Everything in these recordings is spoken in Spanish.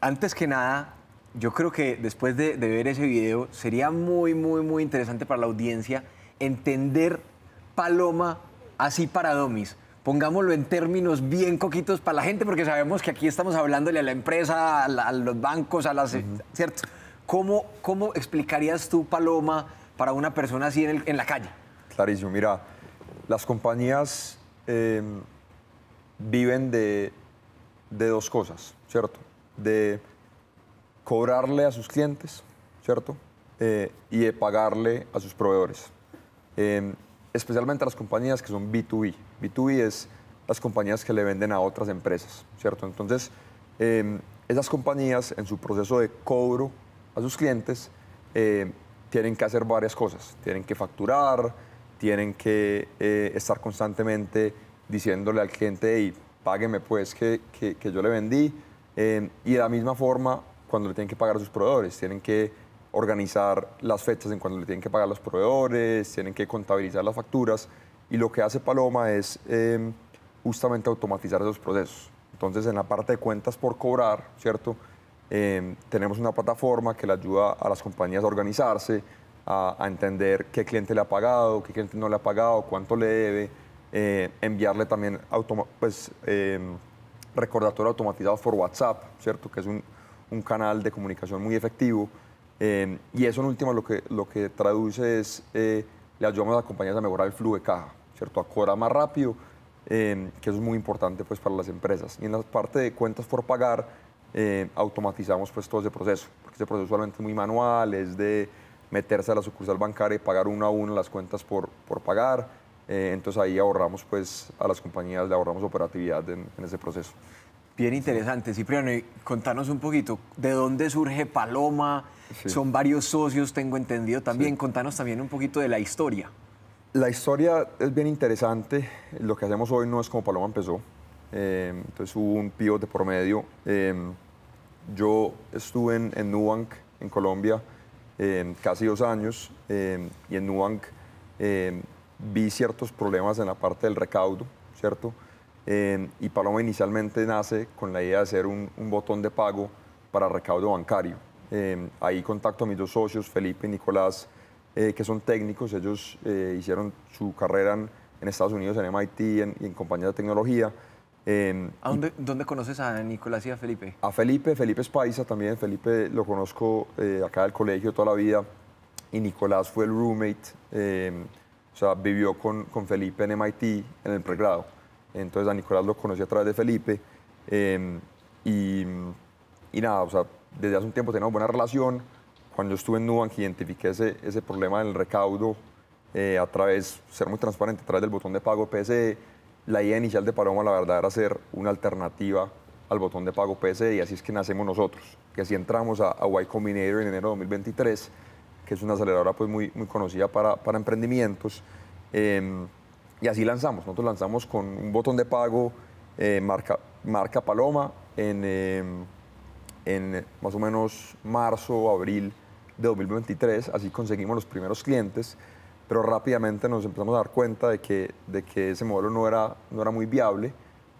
Antes que nada, yo creo que después de, ver ese video sería muy, muy, muy interesante para la audiencia entender Paloma así para Domis. Pongámoslo en términos bien coquitos para la gente, porque sabemos que aquí estamos hablándole a la empresa, a, los bancos, a las. ¿Cierto? ¿Cómo, ¿Cómo, explicarías tú Paloma para una persona así en, la calle? Clarísimo. Mira, las compañías em, viven de, de dos cosas, ¿cierto? de cobrarle a sus clientes, ¿cierto? Eh, y de pagarle a sus proveedores. Em, especialmente a las compañías que son B2B. B2B es las compañías que le venden a otras empresas, ¿cierto? Entonces, em, esas compañías en su proceso de cobro a sus clientes eh, tienen que hacer varias cosas. Tienen que facturar, tienen que eh, estar constantemente diciéndole al cliente, hey, págueme pues que yo le vendí Em, y de la misma forma, cuando le tienen que pagar a sus proveedores, tienen que organizar las fechas en cuando le tienen que pagar a los proveedores, tienen que contabilizar las facturas. Y lo que hace Paloma es em, justamente automatizar esos procesos. Entonces, en la parte de cuentas por cobrar, ¿cierto? Em, tenemos una plataforma que le ayuda a las compañías a organizarse, a, entender qué cliente le ha pagado, qué cliente no le ha pagado, cuánto le debe, eh, enviarle también pues, recordatorio automatizado por WhatsApp, ¿cierto? Que es un, canal de comunicación muy efectivo. Eh, y eso en última lo que, lo que traduce es, eh, le ayudamos a las compañías a mejorar el flujo de caja, ¿cierto? A cobrar más rápido, eh, que eso es muy importante pues para las empresas. Y en la parte de cuentas por pagar, eh, automatizamos pues todo ese proceso, porque ese proceso solamente es muy manual, es de meterse a la sucursal bancaria y pagar uno a uno las cuentas por, por pagar. Eh, entonces ahí ahorramos pues a las compañías, le ahorramos operatividad en, ese proceso. Bien interesante, Cipriano. Y contanos un poquito, ¿de dónde surge Paloma? Son varios socios, tengo entendido también. Contanos también un poquito de la historia. La historia es bien interesante. Lo que hacemos hoy no es como Paloma empezó. Eh, entonces hubo un pivote de por eh, yo estuve en, Nubank, en Colombia, casi dos años. y en Nubank vi ciertos problemas en la parte del recaudo, ¿cierto? y Paloma inicialmente nace con la idea de hacer un, botón de pago para recaudo bancario. Em, ahí contacto a mis dos socios, Felipe y Nicolás, eh, que son técnicos. Ellos eh, hicieron su carrera en, Estados Unidos, en MIT en, y en compañías de tecnología. Em, ¿A dónde, dónde, conoces a Nicolás y a Felipe? A Felipe, Felipe es paisa también. Felipe lo conozco eh, acá del colegio toda la vida. Y Nicolás fue el roommate em, o sea, vivió con, con Felipe en MIT, en el pregrado. Entonces a Nicolás lo conocí a través de Felipe. Em, y, y, nada, o sea, desde hace un tiempo tenemos buena relación. Cuando yo estuve en Nubank identifiqué ese, ese problema del recaudo eh, a través, ser muy transparente, a través del botón de pago PSE. La idea inicial de Paloma, la verdad, era ser una alternativa al botón de pago PSE y así es que nacemos nosotros. Que así entramos a, a Y Combinator en enero de 2023 que es una aceleradora pues, muy, conocida para, emprendimientos. Em, y así lanzamos. Nosotros lanzamos con un botón de pago eh, marca, marca Paloma en, em, en más o menos marzo, o abril de 2023. Así conseguimos los primeros clientes, pero rápidamente nos empezamos a dar cuenta de que, de que ese modelo no era, no era muy viable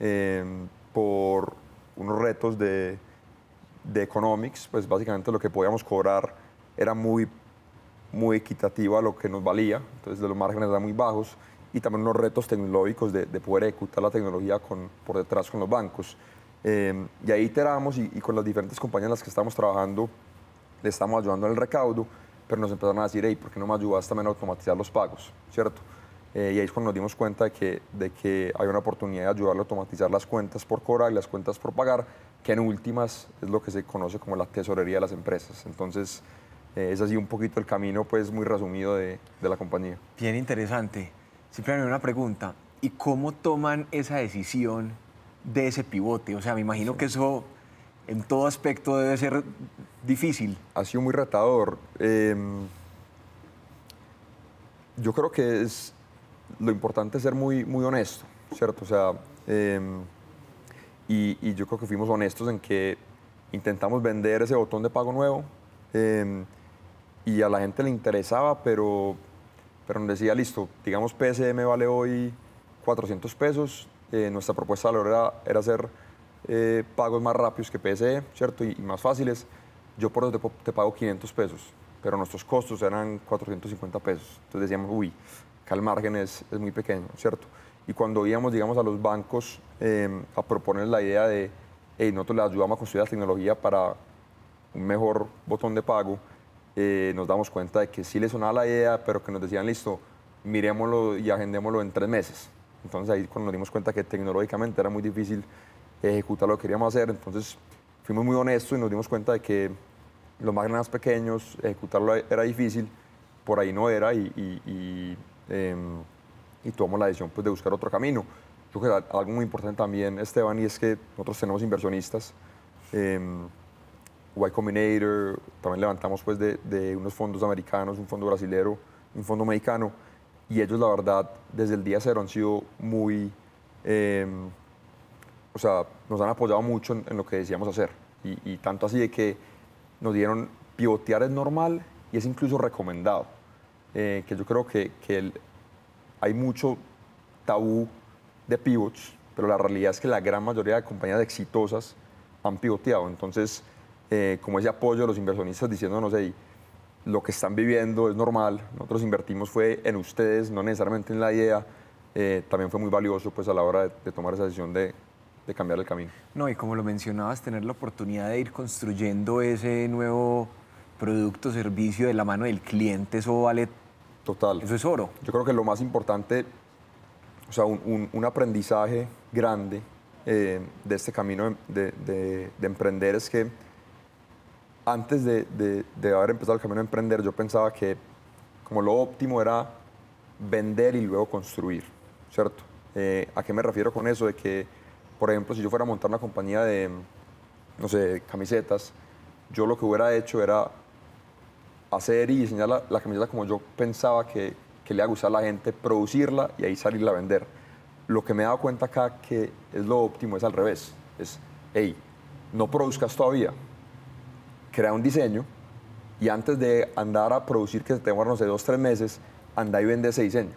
em, por unos retos de, de economics. Pues básicamente lo que podíamos cobrar era muy muy equitativa a lo que nos valía, entonces de los márgenes eran muy bajos y también unos retos tecnológicos de, poder ejecutar la tecnología por detrás con los bancos. Eh, y ahí iteramos y, con las diferentes compañías en las que estamos trabajando, le estamos ayudando en el recaudo, pero nos empezaron a decir, hey, ¿por qué no me ayudas también a automatizar los pagos? ¿Cierto? Eh, y ahí es cuando nos dimos cuenta de que, de que hay una oportunidad de ayudarle a automatizar las cuentas por cobrar y las cuentas por pagar, que en últimas es lo que se conoce como la tesorería de las empresas. Entonces, eh, es así un poquito el camino, pues, muy resumido de, la compañía. Bien interesante. Simplemente una pregunta. ¿Y cómo toman esa decisión de ese pivote? O sea, me imagino que eso en todo aspecto debe ser difícil. Ha sido muy retador. Em, yo creo que es lo importante es ser muy, muy honesto, ¿cierto? O sea, em, y, yo creo que fuimos honestos en que intentamos vender ese botón de pago nuevo. Em, y a la gente le interesaba, pero, pero nos decía, listo, digamos me vale hoy 400 pesos, eh, nuestra propuesta de valor era, era hacer eh, pagos más rápidos que PSE, ¿cierto? Y, más fáciles. Yo por eso te, pago 500 pesos, pero nuestros costos eran 450 pesos. Entonces decíamos, uy, acá el margen es, es muy pequeño, ¿cierto? Y cuando íbamos, digamos, a los bancos em, a proponer la idea de, hey, nosotros les ayudamos a construir la tecnología para un mejor botón de pago, eh, nos damos cuenta de que sí le sonaba la idea, pero que nos decían, listo, miremoslo y agendémoslo en tres meses. Entonces ahí nos dimos cuenta que tecnológicamente era muy difícil ejecutar lo que queríamos hacer, entonces fuimos muy honestos y nos dimos cuenta de que los más pequeños, ejecutarlo era difícil, por ahí no era y, em, y, tomamos la decisión pues, de buscar otro camino. Yo creo que algo muy importante también, Esteban, y es que nosotros tenemos inversionistas. Em, y Combinator, también levantamos pues de, unos fondos americanos, un fondo brasilero, un fondo mexicano, y ellos la verdad desde el día cero han sido muy, em, o sea, nos han apoyado mucho en, lo que decíamos hacer, y, tanto así de que nos dieron pivotear es normal y es incluso recomendado, eh, que yo creo que, hay mucho tabú de pivots, pero la realidad es que la gran mayoría de compañías exitosas han pivoteado, entonces eh, como ese apoyo de los inversionistas diciéndonos, hey, lo que están viviendo es normal, nosotros invertimos fue en ustedes, no necesariamente en la idea, eh, también fue muy valioso pues a la hora de, tomar esa decisión de, cambiar el camino. No, y como lo mencionabas, tener la oportunidad de ir construyendo ese nuevo producto, servicio de la mano del cliente, eso vale... Total. Eso es oro. Yo creo que lo más importante, o sea, un, un, aprendizaje grande eh, de este camino de, de, de, emprender es que antes de, haber empezado el camino a emprender, yo pensaba que como lo óptimo era vender y luego construir, ¿cierto? Eh, ¿A qué me refiero con eso? De que, por ejemplo, si yo fuera a montar una compañía de, camisetas, yo lo que hubiera hecho era hacer y diseñar la, camiseta como yo pensaba que, le iba a a la gente, producirla y ahí salirla a vender. Lo que me he dado cuenta acá que es lo óptimo es al revés, es, hey, no produzcas todavía, crea un diseño y antes de andar a producir, que se te no sé, dos, tres meses, anda y vende ese diseño.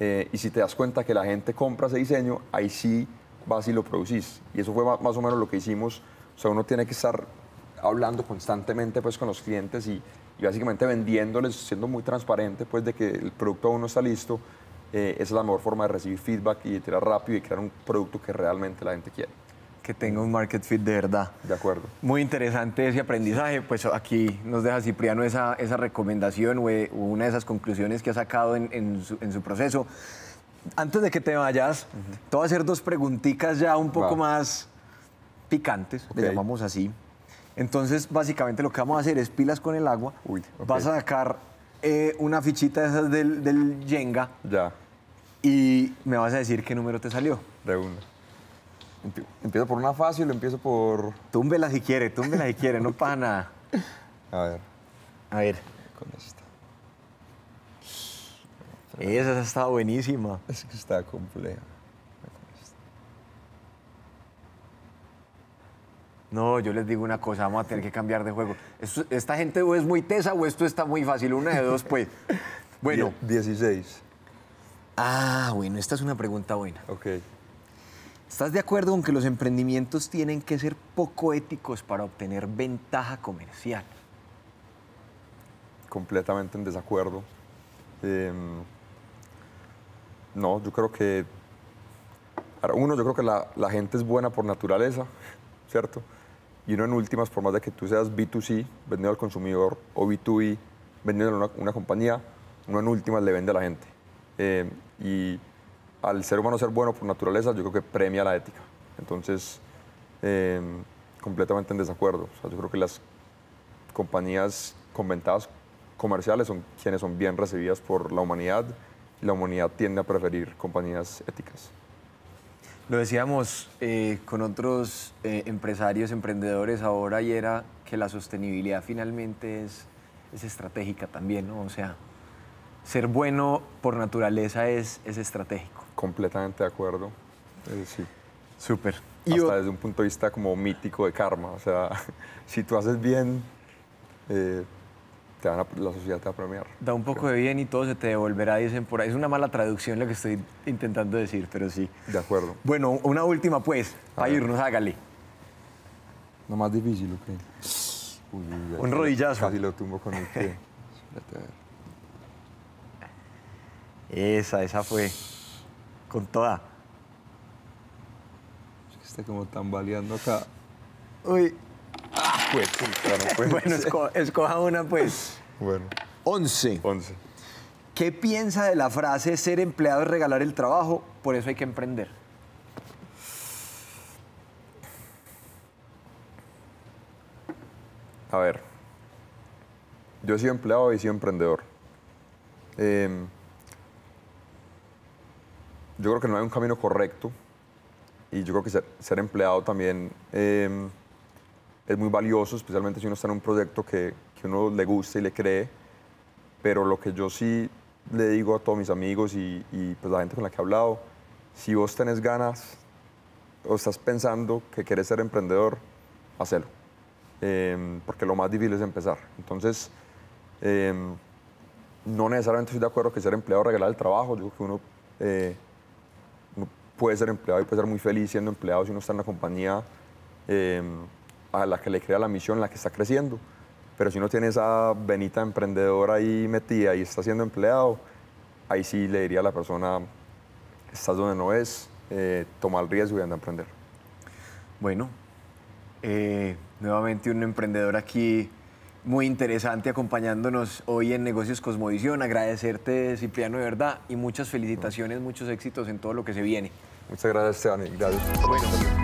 Eh, y si te das cuenta que la gente compra ese diseño, ahí sí vas y lo producís. Y eso fue más o menos lo que hicimos. O sea, uno tiene que estar hablando constantemente pues con los clientes y, básicamente vendiéndoles, siendo muy transparente pues de que el producto aún no está listo. Eh, esa es la mejor forma de recibir feedback y de tirar rápido y crear un producto que realmente la gente quiere que tenga un market fit de verdad. De acuerdo. Muy interesante ese aprendizaje. Pues aquí nos deja Cipriano esa, esa recomendación o, eh, una de esas conclusiones que ha sacado en, su, proceso. Antes de que te vayas, te voy a hacer dos preguntitas ya un poco más picantes, le llamamos así. Entonces, básicamente lo que vamos a hacer es pilas con el agua. Vas a sacar eh, una fichita de esas del, del Jenga. Ya. Y me vas a decir qué número te salió. De uno. Empiezo por una fácil, empiezo por... Túmbela si quiere, túmbela si quiere, no pasa nada. A ver. A ver. Esa, ha estado buenísima. Es que está compleja. No, yo les digo una cosa, vamos a tener que cambiar de juego. esta gente o es muy tesa o esto está muy fácil. Una de dos, pues. Bueno. 16. Ah, bueno, esta es una pregunta buena. Ok. ¿Estás de acuerdo con que los emprendimientos tienen que ser poco éticos para obtener ventaja comercial? Completamente en desacuerdo. Em, no, yo creo que... Uno, yo creo que la, gente es buena por naturaleza, ¿cierto? Y uno en últimas, por más de que tú seas B2C, vendido al consumidor, o B2B, vendido a una, compañía, uno en últimas le vende a la gente. Em, y al ser humano ser bueno por naturaleza, yo creo que premia la ética. Entonces, em, completamente en desacuerdo. yo creo que las compañías comentadas comerciales son quienes son bien recibidas por la humanidad y la humanidad tiende a preferir compañías éticas. Lo decíamos eh, con otros eh, empresarios, emprendedores ahora y era que la sostenibilidad finalmente es, es estratégica también, O sea, ser bueno por naturaleza es, es estratégico. Completamente de acuerdo. Eh, sí. Súper. Hasta desde un punto de vista como mítico de karma. O sea, si tú haces bien, eh, la sociedad te va a premiar. Da un poco de bien y todo se te devolverá, dicen por ahí. Es una mala traducción lo que estoy intentando decir, pero sí. De acuerdo. Bueno, una última pues, a para irnos, hágale. No más difícil, ¿ok? un rodillazo. Casi lo tumbo con el pie. Esa, esa fue con toda. Está como tambaleando acá. Uy. Ah, pues, pues. bueno, escoja una, pues. Bueno. Once. Once. ¿Qué piensa de la frase ser empleado es regalar el trabajo? Por eso hay que emprender. A ver, yo he sido empleado y he sido emprendedor. Eh, yo creo que no hay un camino correcto y yo creo que ser, empleado también em, es muy valioso, especialmente si uno está en un proyecto que, que, uno le gusta y le cree, pero lo que yo sí le digo a todos mis amigos y, pues la gente con la que he hablado, si vos tenés ganas o estás pensando que querés ser emprendedor, hacelo, em, porque lo más difícil es empezar. Entonces, em, no necesariamente estoy de acuerdo que ser empleado regalar el trabajo, yo creo que uno... Eh, puede ser empleado y puede ser muy feliz siendo empleado si uno está en la compañía em, a la que le crea la misión, la que está creciendo. Pero si uno tiene esa venita emprendedora ahí metida y está siendo empleado, ahí sí le diría a la persona, estás donde no es, eh, toma el riesgo y anda a emprender. Bueno, eh, nuevamente un emprendedor aquí muy interesante acompañándonos hoy en Negocios Cosmovisión. Agradecerte, Cipriano, de verdad, y muchas felicitaciones, muchos éxitos en todo lo que se viene. Muchas gracias, Ani.